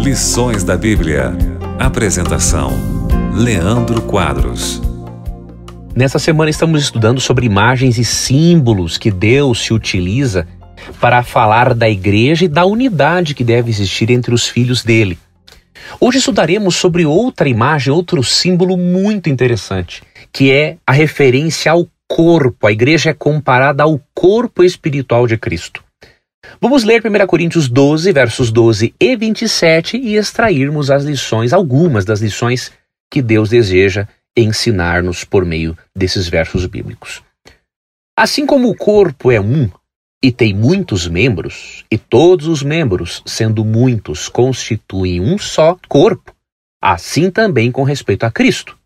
Lições da Bíblia. Apresentação: Leandro Quadros. Nesta semana estamos estudando sobre imagens e símbolos que Deus se utiliza para falar da igreja e da unidade que deve existir entre os filhos dele. Hoje estudaremos sobre outra imagem, outro símbolo muito interessante, que é a referência ao corpo. A igreja é comparada ao corpo espiritual de Cristo. Vamos ler 1 Coríntios 12, versos 12 e 27 e extrairmos as lições, algumas das lições que Deus deseja ensinar-nos por meio desses versos bíblicos. Assim como o corpo é um e tem muitos membros, e todos os membros, sendo muitos, constituem um só corpo, assim também com respeito a Cristo.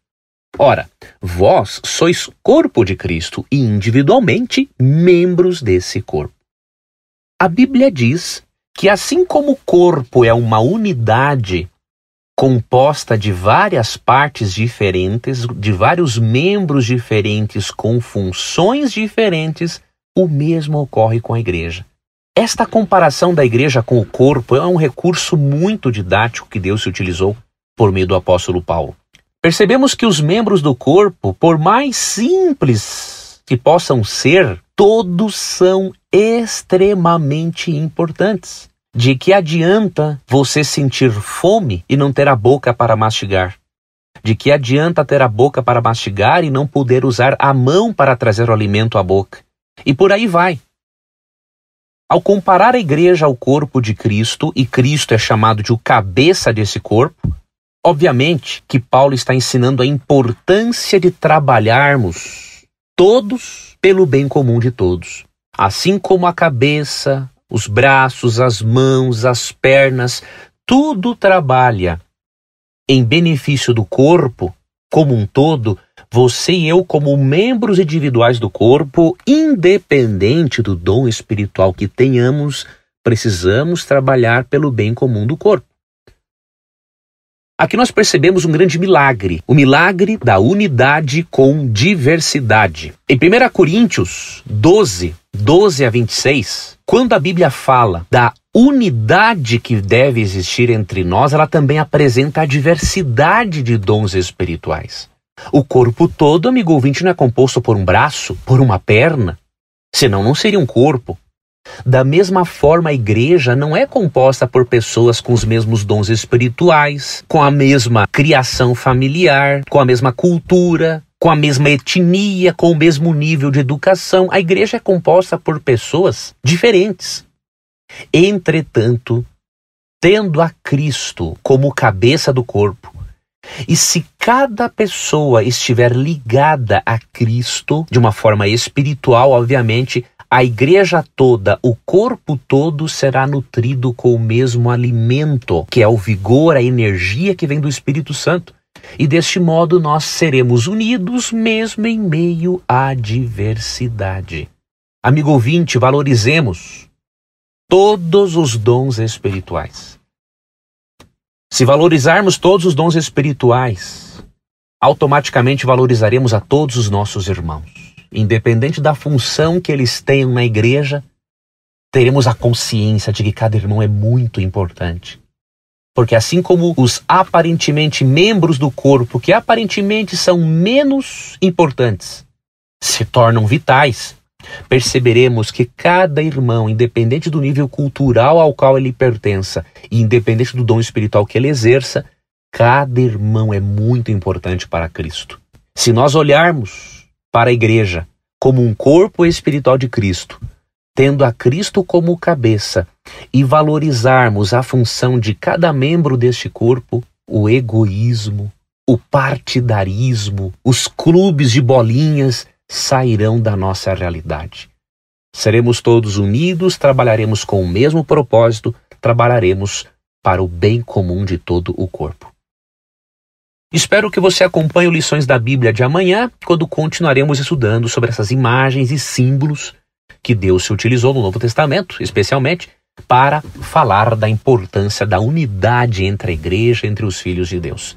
Ora, vós sois corpo de Cristo e individualmente membros desse corpo. A Bíblia diz que, assim como o corpo é uma unidade composta de várias partes diferentes, de vários membros diferentes com funções diferentes, o mesmo ocorre com a igreja. Esta comparação da igreja com o corpo é um recurso muito didático que Deus se utilizou por meio do apóstolo Paulo. Percebemos que os membros do corpo, por mais simples que possam ser, todos são extremamente importantes. De que adianta você sentir fome e não ter a boca para mastigar? De que adianta ter a boca para mastigar e não poder usar a mão para trazer o alimento à boca? E por aí vai. Ao comparar a igreja ao corpo de Cristo, e Cristo é chamado de o cabeça desse corpo, obviamente que Paulo está ensinando a importância de trabalharmos todos pelo bem comum de todos. Assim como a cabeça, os braços, as mãos, as pernas, tudo trabalha em benefício do corpo como um todo, você e eu, como membros individuais do corpo, independente do dom espiritual que tenhamos, precisamos trabalhar pelo bem comum do corpo. Aqui nós percebemos um grande milagre, o milagre da unidade com diversidade. Em 1 Coríntios 12, 12 a 26, quando a Bíblia fala da unidade que deve existir entre nós, ela também apresenta a diversidade de dons espirituais. O corpo todo, amigo ouvinte, não é composto por um braço, por uma perna, senão não seria um corpo. Da mesma forma, a igreja não é composta por pessoas com os mesmos dons espirituais, com a mesma criação familiar, com a mesma cultura, com a mesma etnia, com o mesmo nível de educação. A igreja é composta por pessoas diferentes. Entretanto, tendo a Cristo como cabeça do corpo, e se cada pessoa estiver ligada a Cristo de uma forma espiritual, obviamente, a igreja toda, o corpo todo será nutrido com o mesmo alimento, que é o vigor, a energia que vem do Espírito Santo. E deste modo nós seremos unidos mesmo em meio à diversidade. Amigo ouvinte, valorizemos todos os dons espirituais. Se valorizarmos todos os dons espirituais, automaticamente valorizaremos a todos os nossos irmãos. Independente da função que eles tenham na igreja, teremos a consciência de que cada irmão é muito importante. Porque assim como os aparentemente membros do corpo, que aparentemente são menos importantes, se tornam vitais perceberemos que cada irmão, independente do nível cultural ao qual ele pertença e independente do dom espiritual que ele exerça, cada irmão é muito importante para Cristo. Se nós olharmos para a igreja como um corpo espiritual de Cristo, tendo a Cristo como cabeça e valorizarmos a função de cada membro deste corpo, o egoísmo, o partidarismo, os clubes de bolinhas sairão da nossa realidade. Seremos todos unidos, trabalharemos com o mesmo propósito, trabalharemos para o bem comum de todo o corpo. Espero que você acompanhe o Lições da Bíblia de amanhã, quando continuaremos estudando sobre essas imagens e símbolos que Deus se utilizou no Novo Testamento, especialmente para falar da importância da unidade entre a igreja, entre os filhos de Deus.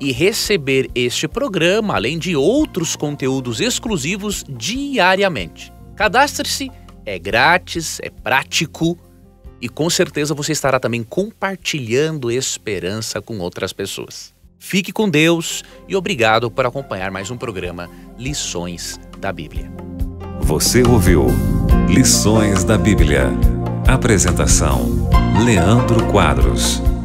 e receber este programa, além de outros conteúdos exclusivos diariamente. Cadastre-se, é grátis, é prático e com certeza você estará também compartilhando esperança com outras pessoas. Fique com Deus e obrigado por acompanhar mais um programa Lições da Bíblia. Você ouviu Lições da Bíblia. Apresentação: Leandro Quadros.